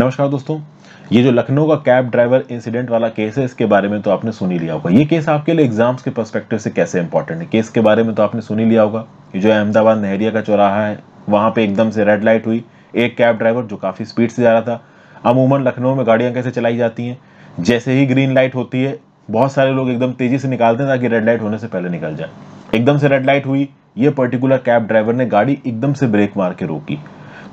नमस्कार दोस्तों ये जो लखनऊ का कैब ड्राइवर इंसिडेंट वाला केस है इसके बारे में तो आपने सुनी लिया होगा ये केस आपके लिए एग्जाम्स के परस्पेक्टिव से कैसे इंपॉर्टेंट है केस के बारे में तो आपने सुनी लिया होगा ये जो अहमदाबाद नहरिया का चौराहा है वहां पे एकदम से रेड लाइट हुई एक कैब ड्राइवर जो काफ़ी स्पीड से जा रहा था अमूमन लखनऊ में गाड़ियां कैसे चलाई जाती हैं जैसे ही ग्रीन लाइट होती है बहुत सारे लोग एकदम तेज़ी से निकालते हैं ताकि रेड लाइट होने से पहले निकल जाए एकदम से रेड लाइट हुई ये पर्टिकुलर कैब ड्राइवर ने गाड़ी एकदम से ब्रेक मार के रोकी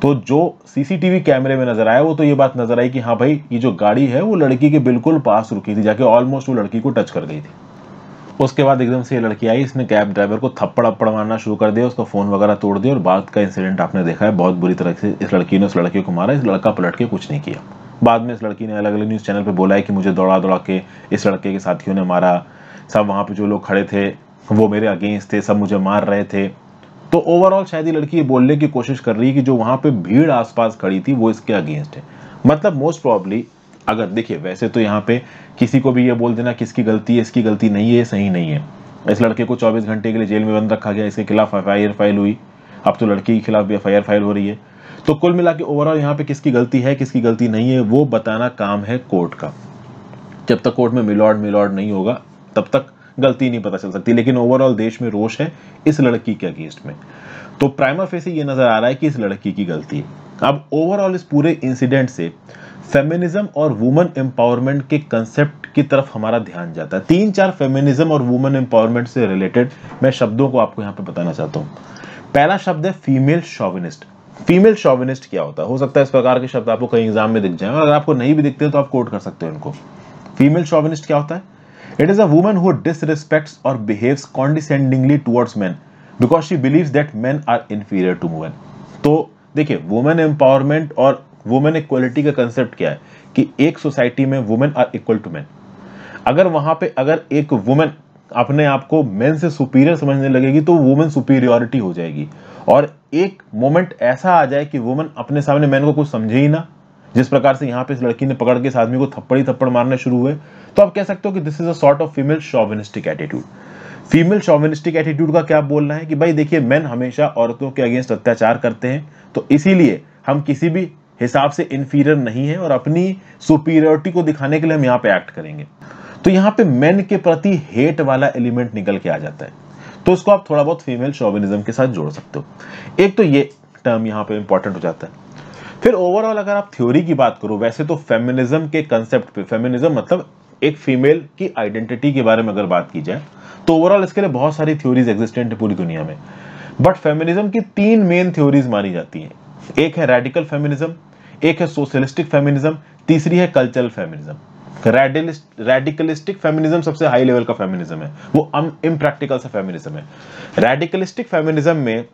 तो जो सीसीटीवी कैमरे में नजर आया वो तो ये बात नजर आई कि हाँ भाई ये जो गाड़ी है वो लड़की के बिल्कुल पास रुकी थी जाके ऑलमोस्ट वो लड़की को टच कर गई थी उसके बाद एकदम से ये लड़की आई इसने कैब ड्राइवर को थप्पड़ अप्पड़ मारना शुरू कर दिया उसका फ़ोन वगैरह तोड़ दिया और बाद का इंसिडेंट आपने देखा है बहुत बुरी तरह से इस लड़की ने उस लड़के को मारा इस लड़का पलट के कुछ नहीं किया बाद में इस लड़की ने अलग अलग न्यूज़ चैनल पर बोला है कि मुझे दौड़ा दौड़ा के इस लड़के के साथियों ने मारा सब वहाँ पर जो लोग खड़े थे वो मेरे अगेंस्ट थे सब मुझे मार रहे थे तो ओवरऑल शायद ये लड़की ये बोलने की कोशिश कर रही है कि जो वहाँ पे भीड़ आसपास खड़ी थी वो इसके अगेंस्ट है मतलब मोस्ट प्रॉब्ली अगर देखिए वैसे तो यहाँ पे किसी को भी ये बोल देना किसकी गलती है इसकी गलती नहीं है सही नहीं है इस लड़के को 24 घंटे के लिए जेल में बंद रखा गया इसके खिलाफ एफ आई फाइल हुई अब तो लड़की के खिलाफ भी एफ फाइल हो रही है तो कुल मिला के ओवरऑल यहाँ पे किसकी गलती है किसकी गलती नहीं है वो बताना काम है कोर्ट का जब तक कोर्ट में मिलॉर्ड मिलॉर्ड नहीं होगा तब तक गलती नहीं पता चल सकती लेकिन ओवरऑल देश में रोष है इस लड़की के अगेंस्ट में तो प्राइमा फेस ये नजर आ रहा है कि इस लड़की की गलती है अब ओवरऑल इस पूरे इंसिडेंट से फेमिनिज्म और वुमेन एम्पावरमेंट के कंसेप्ट की तरफ हमारा ध्यान जाता है तीन चार फेमिनिज्म और वुमेन एम्पावरमेंट से रिलेटेड मैं शब्दों को आपको यहाँ पे बताना चाहता हूँ पहला शब्द है फीमेल शॉविनिस्ट फीमेल शॉविनिस्ट क्या होता है हो सकता है इस प्रकार के शब्द आपको कहीं एग्जाम में दिख जाए अगर आपको नहीं भी दिखते तो आप कोट कर सकते हो इनको फीमेल शॉविनिस्ट क्या होता है It is a woman who disrespects or behaves condescendingly towards men because she believes that men are inferior to women. तो देखिए वुमेन एम्पावरमेंट और वुमेन इक्वलिटी का कंसेप्ट क्या है कि एक सोसाइटी में women are equal to man अगर वहां पे अगर एक वुमेन अपने आप को मैन से सुपीरियर समझने लगेगी तो वुमेन सुपीरियोरिटी हो जाएगी और एक मोमेंट ऐसा आ जाए कि वुमेन अपने सामने मैन को कुछ समझे ही ना जिस प्रकार से यहाँ पे इस लड़की ने पकड़ के इस आदमी को थप्पड़ ही थप्पड़ मारने शुरू हुए तो आप कह सकते हो कि this is a sort of female chauvinistic attitude female chauvinistic attitude का क्या बोलना है कि भाई देखिए मैन हमेशा औरतों के अगेंस्ट अत्याचार करते हैं तो इसीलिए हम किसी भी हिसाब से इन्फीरियर नहीं है और अपनी सुपीरियरिटी को दिखाने के लिए हम यहाँ पे एक्ट करेंगे तो यहाँ पे मेन के प्रति हेट वाला एलिमेंट निकल के आ जाता है तो इसको आप थोड़ा बहुत फीमेल शोविनिज्म के साथ जोड़ सकते हो एक तो ये टर्म यहाँ पे इंपॉर्टेंट हो जाता है फिर ओवरऑल अगर आप थ्योरी की बात करो वैसे तो फेमिनिज्म के कंसेप्ट पे फेमिनिज्म मतलब एक फीमेल की आइडेंटिटी के बारे में अगर बात की जाए तो ओवरऑल इसके लिए बहुत सारी थ्योरीज एग्जिस्टेंट है पूरी दुनिया में बट फेमिनिज्म की तीन मेन थ्योरीज मानी जाती हैं एक है रेडिकल फेमिनिज्म एक है सोशलिस्टिक फेमिनिज्म तीसरी है कल्चरल फेमिनिज्म रेडिकलिस्टिक फेमिनिज्म सबसे हाई लेवल का फेमिनिज्म है वो इम्प्रैक्टिकल सा फेमिनिज्म है रेडिकलिस्टिक फेमिनिज्म में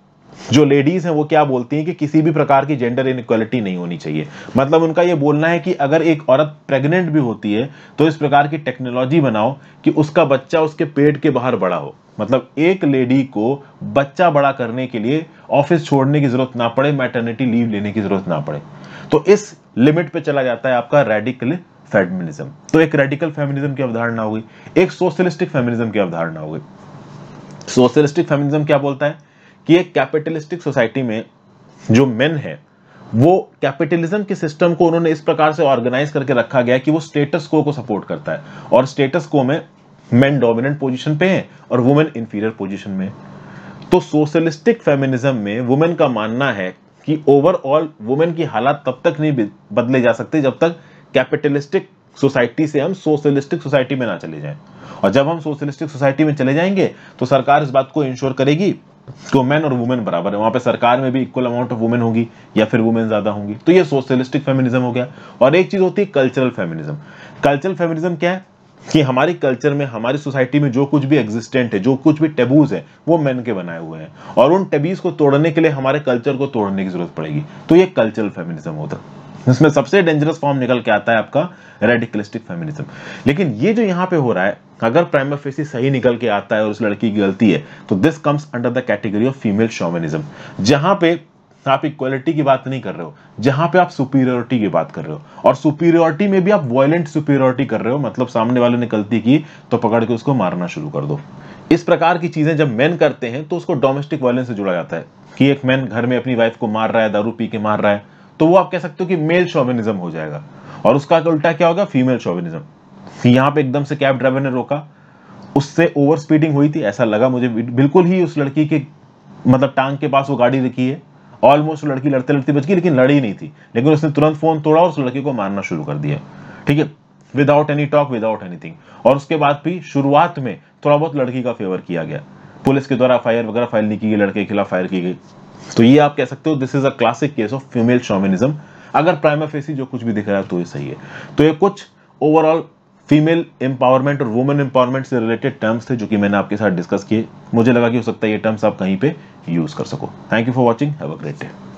जो लेडीज हैं वो क्या बोलती हैं कि किसी भी प्रकार की जेंडर इनक्वालिटी नहीं होनी चाहिए मतलब उनका ये बोलना है कि अगर एक औरत प्रेग्नेंट भी होती है तो इस प्रकार की टेक्नोलॉजी बनाओ कि उसका बच्चा उसके पेट के बाहर बड़ा हो मतलब एक लेडी को बच्चा बड़ा करने के लिए ऑफिस छोड़ने की जरूरत ना पड़े मैटर्निटी लीव लेने की जरूरत ना पड़े तो इस लिमिट पे चला जाता है आपका रेडिकल फेमिनिज्म तो एक रेडिकल फेमिनिज्म की अवधारणा हुई एक सोशलिस्टिक फेमिनिज्म की अवधारणा होगी सोशलिस्टिक फेमिनिज्म क्या बोलता है कि एक कैपिटलिस्टिक सोसाइटी में जो मेन है वो कैपिटलिज्म के सिस्टम को उन्होंने इस प्रकार से ऑर्गेनाइज करके रखा गया कि वो स्टेटस को को सपोर्ट करता है और स्टेटस को में मेन डोमिनेंट पोजीशन पे हैं और वुमेन इंफीरियर पोजीशन में तो सोशलिस्टिक फेमिनिज्म में वुमेन का मानना है कि ओवरऑल वुमेन की हालात तब तक नहीं बदले जा सकते जब तक कैपिटलिस्टिक सोसाइटी से हम सोशलिस्टिक सोसाइटी में ना चले जाएं और जब हम सोशलिस्टिक सोसाइटी में चले जाएंगे तो सरकार इस बात को इंश्योर करेगी तो मैन और वुमेन बराबर है वहां पे सरकार में भी इक्वल अमाउंट ऑफ वुमेन होगी या फिर वुमेन ज़्यादा होंगी तो ये सोशलिस्टिक फेमिनिज्म हो गया और एक चीज़ होती है कल्चरल फेमिनिज्म कल्चरल फेमिनिज्म क्या है कि हमारी कल्चर में हमारी सोसाइटी में जो कुछ भी एग्जिस्टेंट है जो कुछ भी टेबूज है वो मैन के बनाए हुए हैं और उन टेबीज को तोड़ने के लिए हमारे कल्चर को तोड़ने की जरूरत पड़ेगी तो ये कल्चरल फेमिनिज्म होता है इसमें सबसे डेंजरस फॉर्म निकल के आता है आपका रेडिकलिस्टिक फेमिनिज्म लेकिन ये जो यहाँ पे हो रहा है अगर प्राइमर फेसी सही निकल के आता है और उस लड़की की गलती है तो this comes under the category of female chauvinism जहां पे आप इक्वलिटी की बात नहीं कर रहे हो जहां पे आप सुपीरियोरिटी की बात कर रहे हो और सुपीरियोरिटी में भी आप वॉयेंट सुपीरियोरिटी कर रहे हो मतलब सामने वाले ने गलती की तो पकड़ के उसको मारना शुरू कर दो इस प्रकार की चीजें जब मैन करते हैं तो उसको डोमेस्टिक वायलेंस से जुड़ा जाता है कि एक मैन घर में अपनी वाइफ को मार रहा है दारू पी के मार रहा है तो वो आप कह सकते हो कि मेल शोविनिज्म हो जाएगा और उसका तो उल्टा क्या होगा फीमेल शोविनिज्म यहां पे एकदम से कैब ड्राइवर ने रोका उससे ओवर स्पीडिंग हुई थी ऐसा लगा मुझे बिल्कुल ही उस लड़की के मतलब टांग के पास वो गाड़ी रखी है ऑलमोस्ट लड़की लड़ते लड़ते बच गई लेकिन लड़ी नहीं थी लेकिन उसने तुरंत फोन तोड़ा और उस लड़की को मारना शुरू कर दिया ठीक है without any talk without anything और उसके बाद भी शुरुआत में थोड़ा बहुत लड़की का फेवर किया गया पुलिस के द्वारा एफ वगैरह फाइल नहीं की गई लड़के के खिलाफ फायर की गई तो ये आप कह सकते हो this is a classic case of female chauvinism अगर प्राइमा फेसी जो कुछ भी दिख रहा है तो ये सही है तो ये कुछ ओवरऑल फीमेल एम्पावरमेंट और वुमेन एम्पावरमेंट से रिलेटेड टर्म्स थे जो कि मैंने आपके साथ डिस्कस किए मुझे लगा कि हो सकता है ये टर्म्स आप कहीं पे यूज कर सको thank you for watching have a great day